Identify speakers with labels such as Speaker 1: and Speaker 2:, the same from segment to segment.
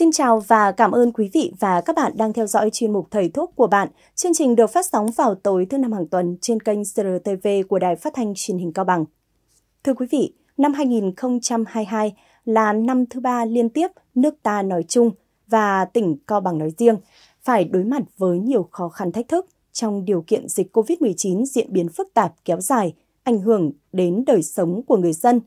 Speaker 1: Xin chào và cảm ơn quý vị và các bạn đang theo dõi chuyên mục Thầy Thuốc của bạn. Chương trình được phát sóng vào tối thứ năm hàng tuần trên kênh CRTV của Đài Phát thanh Truyền hình Cao Bằng. Thưa quý vị, năm 2022 là năm thứ ba liên tiếp nước ta nói chung và tỉnh Cao Bằng nói riêng phải đối mặt với nhiều khó khăn thách thức trong điều kiện dịch COVID-19 diễn biến phức tạp kéo dài, ảnh hưởng đến đời sống của người dân.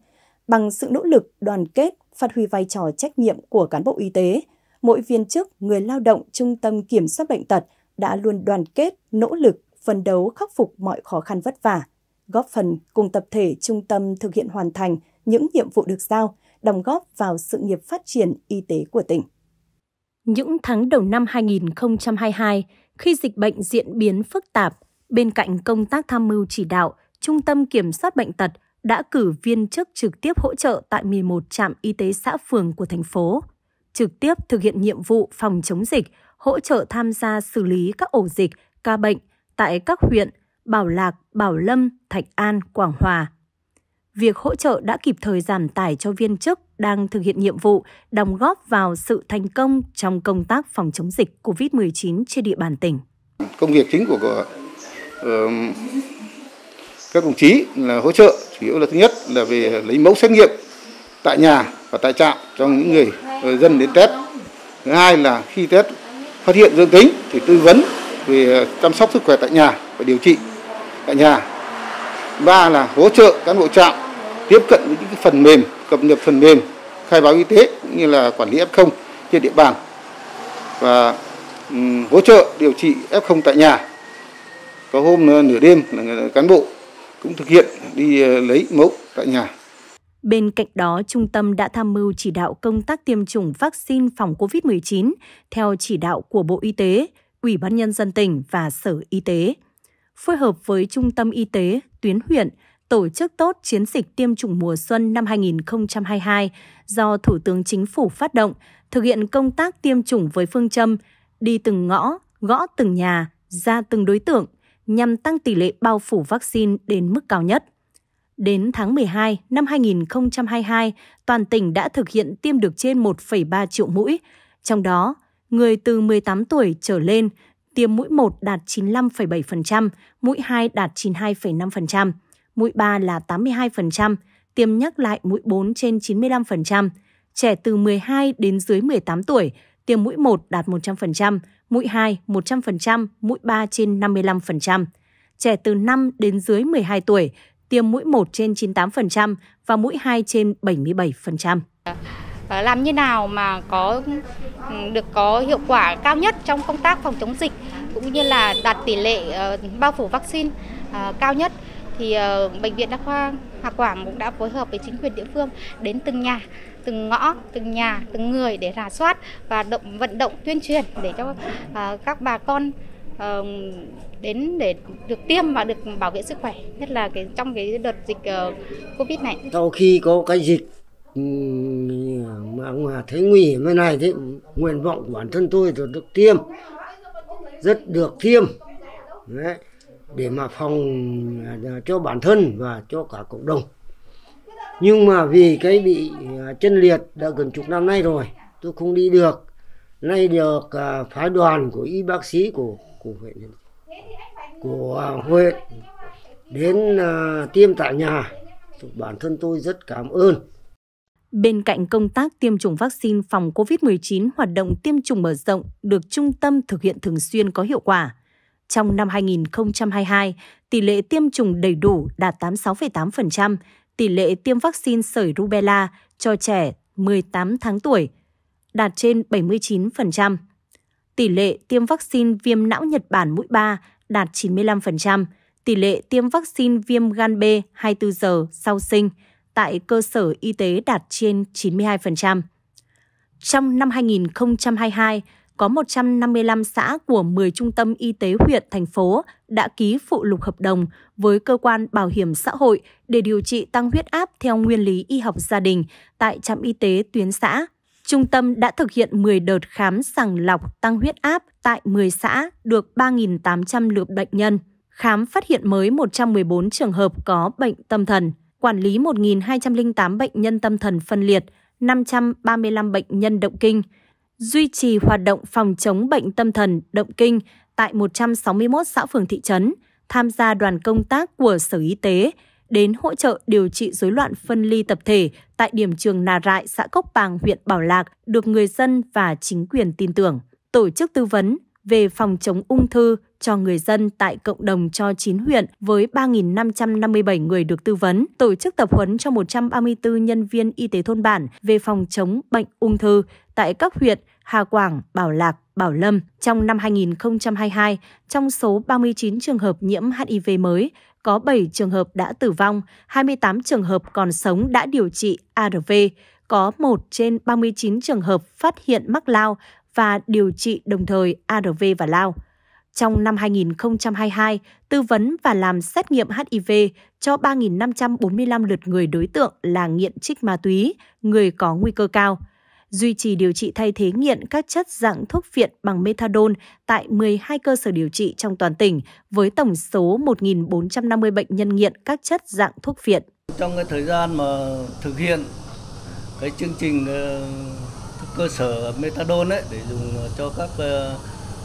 Speaker 1: Bằng sự nỗ lực đoàn kết phát huy vai trò trách nhiệm của cán bộ y tế, mỗi viên chức, người lao động trung tâm kiểm soát bệnh tật đã luôn đoàn kết, nỗ lực, phấn đấu khắc phục mọi khó khăn vất vả, góp phần cùng tập thể trung tâm thực hiện hoàn thành những nhiệm vụ được giao, đóng góp vào sự nghiệp phát triển y tế của tỉnh. Những tháng đầu năm 2022, khi dịch bệnh diễn biến phức tạp, bên cạnh công tác tham mưu chỉ đạo, Trung tâm Kiểm soát Bệnh tật đã cử viên chức trực tiếp hỗ trợ tại 11 trạm y tế xã phường của thành phố, trực tiếp thực hiện nhiệm vụ phòng chống dịch, hỗ trợ tham gia xử lý các ổ dịch, ca bệnh tại các huyện Bảo Lạc, Bảo Lâm, Thạch An, Quảng Hòa. Việc hỗ trợ đã kịp thời giảm tải cho viên chức đang thực hiện nhiệm vụ, đóng góp vào sự thành công trong công tác phòng chống dịch COVID-19 trên địa bàn tỉnh. Công việc chính của, của ờ, uh, các đồng chí là hỗ trợ chủ yếu là thứ nhất là về lấy mẫu xét nghiệm tại nhà và tại trạm cho những người ờ, dân đến test thứ hai là khi test phát hiện dương tính thì tư vấn về ờ, chăm sóc sức khỏe tại nhà và điều trị tại nhà ba là hỗ trợ cán bộ trạm tiếp cận với những phần mềm cập nhật phần mềm khai báo y tế cũng như là quản lý f0 trên địa bàn và hỗ trợ điều trị f0 tại nhà có hôm nửa đêm là cán bộ cũng thực hiện đi ờ, lấy mẫu tại nhà. Bên cạnh đó, Trung tâm đã tham mưu chỉ đạo công tác tiêm chủng vaccine phòng COVID-19 theo chỉ đạo của Bộ Y tế, Ủy ban Nhân dân tỉnh và Sở Y tế. Phối hợp với Trung tâm Y tế, tuyến huyện, tổ chức tốt chiến dịch tiêm chủng mùa xuân năm 2022 do Thủ tướng Chính phủ phát động, thực hiện công tác tiêm chủng với phương châm đi từng ngõ, gõ từng nhà, ra từng đối tượng – nhằm tăng tỷ lệ bao phủ vaccine đến mức cao nhất. Đến tháng 12 năm 2022, toàn tỉnh đã thực hiện tiêm được trên 1,3 triệu mũi, trong đó người từ 18 tuổi trở lên tiêm mũi 1 đạt 95,7%, mũi 2 đạt 92,5%, mũi 3 là 82%, tiêm nhắc lại mũi 4 trên 95%, trẻ từ 12 đến dưới 18 tuổi tiêm mũi 1 đạt 100%, mũi 2 100%, mũi 3 trên 55%. Trẻ từ 5 đến dưới 12 tuổi tiêm mũi 1 trên 98% và mũi 2 trên 77%. Ờ, làm như nào mà có ừ, được có hiệu quả cao nhất trong công tác phòng chống dịch cũng như là đạt tỷ lệ ờ, bao phủ vaccine ờ, cao nhất thì bệnh viện đa khoa Hà Quảng cũng đã phối hợp với chính quyền địa phương đến từng nhà từng ngõ, từng nhà, từng người để rà soát và động vận động tuyên truyền để cho uh, các bà con uh, đến để được tiêm và được bảo vệ sức khỏe, nhất là cái trong cái đợt dịch uh, Covid này. Sau khi có cái dịch mà ông Hà thấy nguy hiểm thế này thì nguyện vọng của bản thân tôi được được tiêm rất được tiêm Đấy, để mà phòng à, cho bản thân và cho cả cộng đồng nhưng mà vì cái bị à, chân liệt đã gần chục năm nay rồi tôi không đi được nay được à, phái đoàn của y bác sĩ của của huyện của huyện đến à, tiêm tại nhà bản thân tôi rất cảm ơn Bên cạnh công tác tiêm chủng vaccine phòng COVID-19, hoạt động tiêm chủng mở rộng được trung tâm thực hiện thường xuyên có hiệu quả. Trong năm 2022, tỷ lệ tiêm chủng đầy đủ đạt 86,8%, tỷ lệ tiêm vaccine sởi rubella cho trẻ 18 tháng tuổi đạt trên 79%. Tỷ lệ tiêm vaccine viêm não Nhật Bản mũi 3 đạt 95%. Tỷ lệ tiêm vaccine viêm gan B 24 giờ sau sinh tại cơ sở y tế đạt trên 92%. Trong năm 2022, có 155 xã của 10 trung tâm y tế huyện, thành phố đã ký phụ lục hợp đồng với cơ quan bảo hiểm xã hội để điều trị tăng huyết áp theo nguyên lý y học gia đình tại trạm y tế tuyến xã. Trung tâm đã thực hiện 10 đợt khám sàng lọc tăng huyết áp tại 10 xã được 3.800 lượt bệnh nhân, khám phát hiện mới 114 trường hợp có bệnh tâm thần, quản lý 1.208 bệnh nhân tâm thần phân liệt, 535 bệnh nhân động kinh, duy trì hoạt động phòng chống bệnh tâm thần động kinh tại 161 xã phường thị trấn, tham gia đoàn công tác của Sở Y tế đến hỗ trợ điều trị rối loạn phân ly tập thể tại điểm trường Nà Rại, xã Cốc Bàng, huyện Bảo Lạc được người dân và chính quyền tin tưởng, tổ chức tư vấn về phòng chống ung thư cho người dân tại cộng đồng cho 9 huyện với 3.557 người được tư vấn, tổ chức tập huấn cho 134 nhân viên y tế thôn bản về phòng chống bệnh ung thư tại các huyện Hà Quảng, Bảo Lạc, Bảo Lâm. Trong năm 2022, trong số 39 trường hợp nhiễm HIV mới, có 7 trường hợp đã tử vong, 28 trường hợp còn sống đã điều trị ARV, có 1 trên 39 trường hợp phát hiện mắc lao và điều trị đồng thời ARV và lao. Trong năm 2022, tư vấn và làm xét nghiệm HIV cho 3.545 lượt người đối tượng là nghiện trích ma túy, người có nguy cơ cao. Duy trì điều trị thay thế nghiện các chất dạng thuốc viện bằng methadone tại 12 cơ sở điều trị trong toàn tỉnh với tổng số 1.450 bệnh nhân nghiện các chất dạng thuốc viện. Trong cái thời gian mà thực hiện cái chương trình ờ, cơ sở methadone ấy để dùng cho các ờ,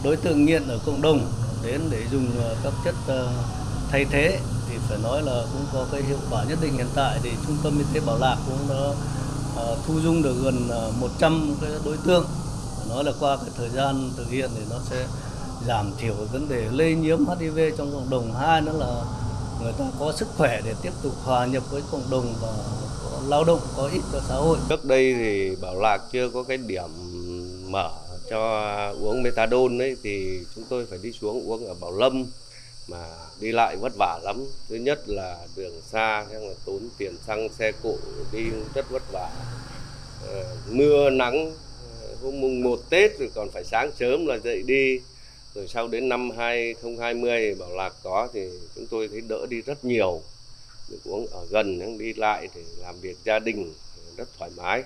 Speaker 1: đối tượng nghiện ở cộng đồng đến để dùng ờ, các chất ờ, thay thế thì phải nói là cũng có cái hiệu quả nhất định hiện tại thì trung tâm y tế Bảo Lạc cũng đã ờ, thu dung được gần 100 cái đối tượng nói là qua cái thời gian thực hiện thì nó sẽ giảm thiểu vấn đề lây nhiễm HIV trong cộng đồng hai nữa là người ta có sức khỏe để tiếp tục hòa nhập với cộng đồng và có lao động có ích cho xã hội trước đây thì Bảo Lạc chưa có cái điểm mở cho uống methadone ấy, thì chúng tôi phải đi xuống uống ở Bảo Lâm mà đi lại vất vả lắm thứ nhất là đường xa là tốn tiền xăng xe cộ đi rất vất vả à, mưa nắng ờ, hôm mùng 1 Tết rồi còn phải sáng sớm là dậy đi rồi sau đến năm 2020 Bảo Lạc có thì chúng tôi thấy đỡ đi rất nhiều được uống ở gần đi lại thì làm việc gia đình rất thoải mái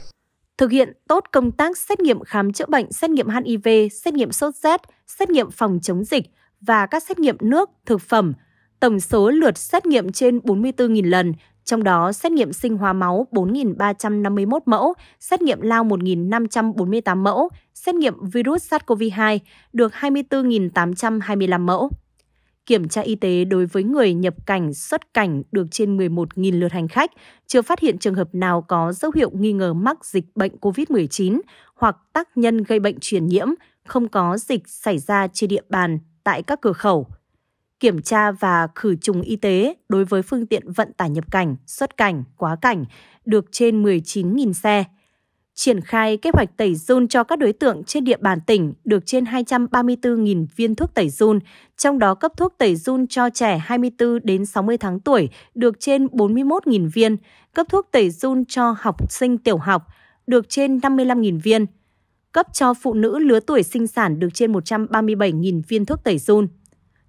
Speaker 1: thực hiện tốt công tác xét nghiệm khám chữa bệnh, xét nghiệm HIV, xét nghiệm sốt rét, xét nghiệm phòng chống dịch và các xét nghiệm nước, thực phẩm. Tổng số lượt xét nghiệm trên 44.000 lần, trong đó xét nghiệm sinh hóa máu 4.351 mẫu, xét nghiệm lao 1.548 mẫu, xét nghiệm virus SARS-CoV-2 được 24.825 mẫu kiểm tra y tế đối với người nhập cảnh, xuất cảnh được trên 11.000 lượt hành khách, chưa phát hiện trường hợp nào có dấu hiệu nghi ngờ mắc dịch bệnh COVID-19 hoặc tác nhân gây bệnh truyền nhiễm, không có dịch xảy ra trên địa bàn tại các cửa khẩu. Kiểm tra và khử trùng y tế đối với phương tiện vận tải nhập cảnh, xuất cảnh, quá cảnh được trên 19.000 xe triển khai kế hoạch tẩy run cho các đối tượng trên địa bàn tỉnh được trên 234.000 viên thuốc tẩy run, trong đó cấp thuốc tẩy run cho trẻ 24 đến 60 tháng tuổi được trên 41.000 viên, cấp thuốc tẩy run cho học sinh tiểu học được trên 55.000 viên, cấp cho phụ nữ lứa tuổi sinh sản được trên 137.000 viên thuốc tẩy run.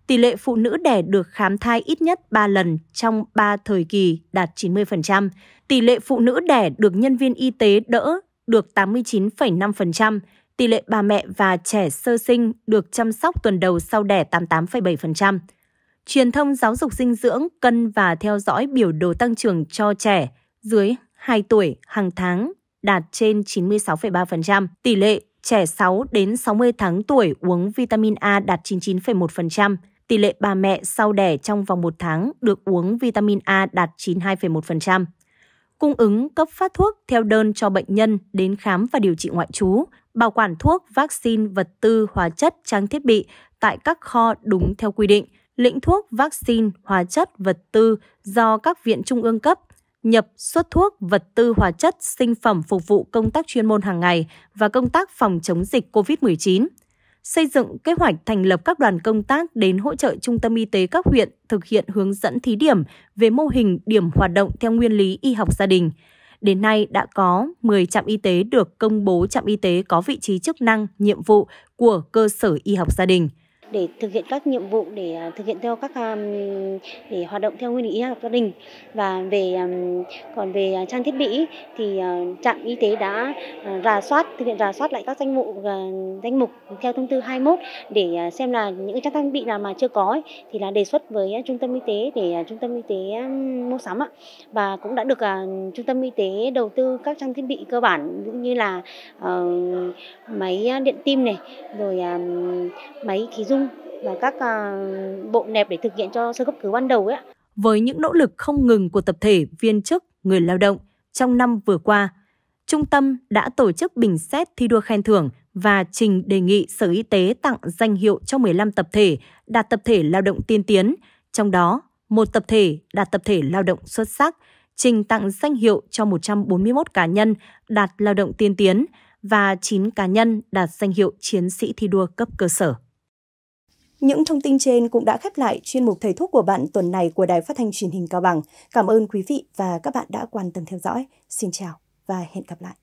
Speaker 1: Tỷ lệ phụ nữ đẻ được khám thai ít nhất 3 lần trong 3 thời kỳ đạt 90%. Tỷ lệ phụ nữ đẻ được nhân viên y tế đỡ được 89,5%, tỷ lệ bà mẹ và trẻ sơ sinh được chăm sóc tuần đầu sau đẻ 88,7%. Truyền thông giáo dục dinh dưỡng cân và theo dõi biểu đồ tăng trưởng cho trẻ dưới 2 tuổi hàng tháng đạt trên 96,3%, tỷ lệ trẻ 6 đến 60 tháng tuổi uống vitamin A đạt 99,1%, tỷ lệ bà mẹ sau đẻ trong vòng 1 tháng được uống vitamin A đạt 92,1% cung ứng cấp phát thuốc theo đơn cho bệnh nhân đến khám và điều trị ngoại trú, bảo quản thuốc, vaccine, vật tư, hóa chất, trang thiết bị tại các kho đúng theo quy định, lĩnh thuốc, vaccine, hóa chất, vật tư do các viện trung ương cấp, nhập xuất thuốc, vật tư hóa chất, sinh phẩm phục vụ công tác chuyên môn hàng ngày và công tác phòng chống dịch COVID-19 xây dựng kế hoạch thành lập các đoàn công tác đến hỗ trợ trung tâm y tế các huyện thực hiện hướng dẫn thí điểm về mô hình điểm hoạt động theo nguyên lý y học gia đình. Đến nay đã có 10 trạm y tế được công bố trạm y tế có vị trí chức năng, nhiệm vụ của cơ sở y học gia đình – để thực hiện các nhiệm vụ để à, thực hiện theo các à, để hoạt động theo nguyên lý y học gia đình và về à, còn về trang thiết bị thì trạm y tế đã rà soát thực hiện rà soát lại các danh mục danh mục theo thông tư 21 để xem là những trang thiết bị nào mà chưa có thì là đề xuất với trung tâm y tế để trung tâm y tế mua sắm ạ và cũng đã được trung tâm y tế đầu tư các trang thiết bị cơ bản như là ờ, máy điện tim này rồi máy khí dung và các ờ, bộ nẹp để thực hiện cho sơ cấp cứu ban đầu ấy. Với những nỗ lực không ngừng của tập thể viên chức, người lao động trong năm vừa qua, trung tâm đã tổ chức bình xét thi đua khen thưởng và trình đề nghị Sở Y tế tặng danh hiệu cho 15 tập thể đạt tập thể lao động tiên tiến, trong đó một tập thể đạt tập thể lao động xuất sắc, trình tặng danh hiệu cho 141 cá nhân đạt lao động tiên tiến và 9 cá nhân đạt danh hiệu chiến sĩ thi đua cấp cơ sở. Những thông tin trên cũng đã khép lại chuyên mục Thầy Thuốc của bạn tuần này của Đài Phát thanh Truyền hình Cao Bằng. Cảm ơn quý vị và các bạn đã quan tâm theo dõi. Xin chào và hẹn gặp lại.